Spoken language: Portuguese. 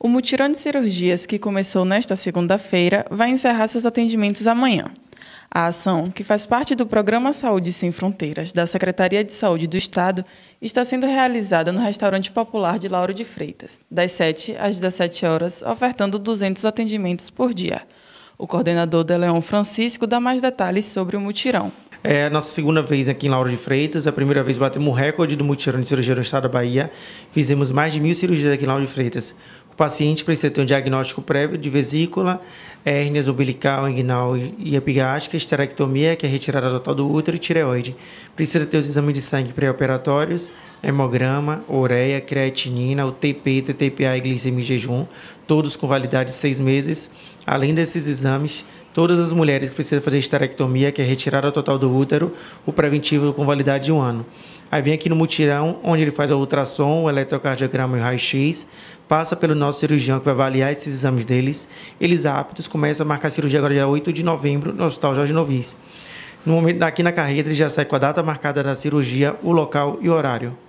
O mutirão de cirurgias que começou nesta segunda-feira vai encerrar seus atendimentos amanhã. A ação, que faz parte do Programa Saúde Sem Fronteiras da Secretaria de Saúde do Estado, está sendo realizada no restaurante popular de Lauro de Freitas, das 7 às 17 horas, ofertando 200 atendimentos por dia. O coordenador Deleon Francisco dá mais detalhes sobre o mutirão. É a nossa segunda vez aqui em Lauro de Freitas. A primeira vez batemos o recorde do mutirão de cirurgia no estado da Bahia. Fizemos mais de mil cirurgias aqui em Lauro de Freitas. O paciente precisa ter um diagnóstico prévio de vesícula, é, hérnias umbilical, inguinal e epigástrica, esterectomia, que é retirada total do útero, e tireoide. Precisa ter os exames de sangue pré-operatórios, hemograma, ureia, creatinina, o TP, TTPA e glicemia em jejum, todos com validade de seis meses Além desses exames, todas as mulheres que precisam fazer esterectomia, que é retirada total do útero, o preventivo com validade de um ano. Aí vem aqui no mutirão, onde ele faz o ultrassom, o eletrocardiograma e o raio-x, passa pelo nosso cirurgião que vai avaliar esses exames deles. Eles aptos, começa a marcar a cirurgia agora dia 8 de novembro no Hospital Jorge Novis. No momento aqui na carreira, ele já sai com a data marcada da cirurgia, o local e o horário.